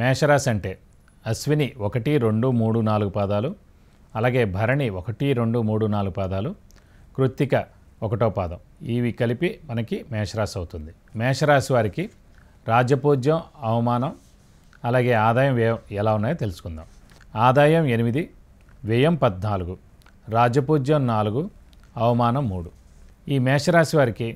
మేషరాశి అంటే అశ్విని ఒకటి రెండు మూడు నాలుగు పాదాలు అలాగే భరణి ఒకటి రెండు మూడు నాలుగు పాదాలు కృత్తిక ఒకటో పాదం ఇవి కలిపి మనకి మేషరాశి అవుతుంది మేషరాశి వారికి రాజ్యపూజ్యం అవమానం అలాగే ఆదాయం వ్యయం ఎలా ఉన్నాయో తెలుసుకుందాం ఆదాయం ఎనిమిది వ్యయం పద్నాలుగు రాజపూజ్యం నాలుగు అవమానం మూడు ఈ మేషరాశి వారికి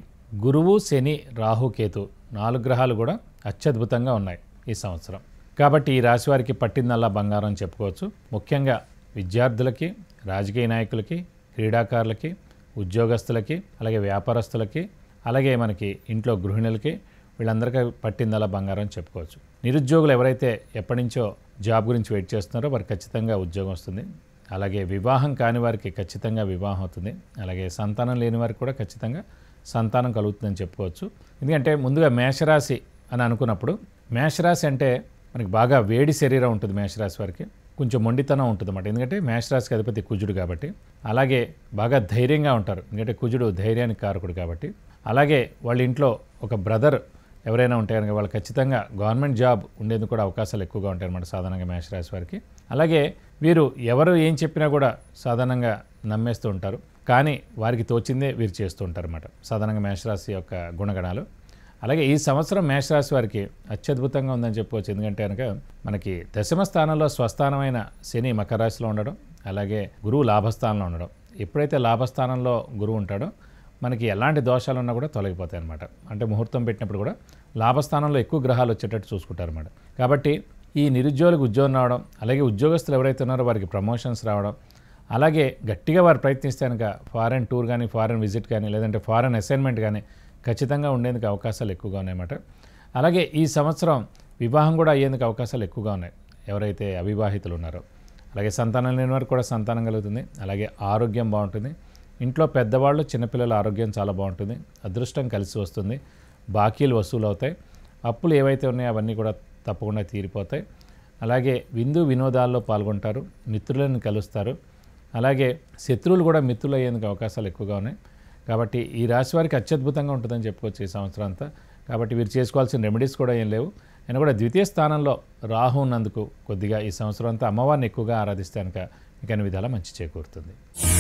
గురువు శని రాహుకేతు నాలుగు గ్రహాలు కూడా అత్యద్భుతంగా ఉన్నాయి ఈ సంవత్సరం కాబట్టి ఈ రాశివారికి పట్టిందల్లా బంగారం చెప్పుకోవచ్చు ముఖ్యంగా విద్యార్థులకి రాజకీయ నాయకులకి క్రీడాకారులకి ఉద్యోగస్తులకి అలాగే వ్యాపారస్తులకి అలాగే మనకి ఇంట్లో గృహిణులకి వీళ్ళందరికీ పట్టిందల్లా బంగారం చెప్పుకోవచ్చు నిరుద్యోగులు ఎవరైతే ఎప్పటి నుంచో జాబ్ గురించి వెయిట్ చేస్తున్నారో వారికి ఖచ్చితంగా ఉద్యోగం వస్తుంది అలాగే వివాహం కాని వారికి ఖచ్చితంగా వివాహం అవుతుంది అలాగే సంతానం లేని వారికి కూడా ఖచ్చితంగా సంతానం కలుగుతుందని చెప్పుకోవచ్చు ఎందుకంటే ముందుగా మేషరాశి అని అనుకున్నప్పుడు మేషరాశి అంటే మనకి బాగా వేడి శరీరం ఉంటుంది మేషరాశి వారికి కొంచెం మొండితనం ఉంటుంది అన్నమాట ఎందుకంటే మేషరాశికి అధిపతి కుజుడు కాబట్టి అలాగే బాగా ధైర్యంగా ఉంటారు ఎందుకంటే కుజుడు ధైర్యానికి కారకుడు కాబట్టి అలాగే వాళ్ళ ఇంట్లో ఒక బ్రదర్ ఎవరైనా ఉంటే కనుక వాళ్ళు ఖచ్చితంగా గవర్నమెంట్ జాబ్ ఉండేందుకు కూడా అవకాశాలు ఎక్కువగా ఉంటాయి అన్నమాట సాధారణంగా మేషరాశి వారికి అలాగే వీరు ఎవరు ఏం చెప్పినా కూడా సాధారణంగా నమ్మేస్తూ ఉంటారు కానీ వారికి తోచిందే వీరు చేస్తూ ఉంటారు అన్నమాట సాధారణంగా మేషరాశి యొక్క గుణగణాలు అలాగే ఈ సంవత్సరం మేషరాశి వారికి అత్యద్భుతంగా ఉందని చెప్పుకోవచ్చు ఎందుకంటే కనుక మనకి దశమ స్థానంలో స్వస్థానమైన శని మకర రాశిలో ఉండడం అలాగే గురువు లాభస్థానంలో ఉండడం ఎప్పుడైతే లాభస్థానంలో గురువు ఉంటాడో మనకి ఎలాంటి దోషాలు ఉన్నా కూడా తొలగిపోతాయి అనమాట అంటే ముహూర్తం పెట్టినప్పుడు కూడా లాభస్థానంలో ఎక్కువ గ్రహాలు వచ్చేటట్టు చూసుకుంటారు అనమాట కాబట్టి ఈ నిరుద్యోగులకు ఉద్యోగం రావడం అలాగే ఉద్యోగస్తులు ఎవరైతే ఉన్నారో వారికి ప్రమోషన్స్ రావడం అలాగే గట్టిగా వారు ప్రయత్నిస్తే కనుక ఫారెన్ టూర్ కానీ ఫారెన్ విజిట్ కానీ లేదంటే ఫారెన్ అసైన్మెంట్ కానీ ఖచ్చితంగా ఉండేందుకు అవకాశాలు ఎక్కువగా ఉన్నాయన్నమాట అలాగే ఈ సంవత్సరం వివాహం కూడా అయ్యేందుకు అవకాశాలు ఎక్కువగా ఉన్నాయి ఎవరైతే అవివాహితులు ఉన్నారో అలాగే సంతానం లేని వారికి కూడా సంతానం కలుగుతుంది అలాగే ఆరోగ్యం బాగుంటుంది ఇంట్లో పెద్దవాళ్ళు చిన్నపిల్లల ఆరోగ్యం చాలా బాగుంటుంది అదృష్టం కలిసి వస్తుంది బాకీలు వసూలు అవుతాయి అప్పులు ఏవైతే ఉన్నాయో అవన్నీ కూడా తప్పకుండా తీరిపోతాయి అలాగే విందు వినోదాల్లో పాల్గొంటారు మిత్రులను కలుస్తారు అలాగే శత్రువులు కూడా మిత్రులు అయ్యేందుకు అవకాశాలు ఎక్కువగా ఉన్నాయి కాబట్టి ఈ రాశి వారికి అత్యద్భుతంగా ఉంటుందని చెప్పుకోవచ్చు ఈ సంవత్సరం అంతా కాబట్టి వీరు చేసుకోవాల్సిన రెమెడీస్ కూడా ఏం లేవు అయినా కూడా ద్వితీయ స్థానంలో రాహు ఉన్నందుకు కొద్దిగా ఈ సంవత్సరం అంతా అమ్మవారిని ఎక్కువగా ఆరాధిస్తే కనుక మీకు విధాలా మంచి చేకూరుతుంది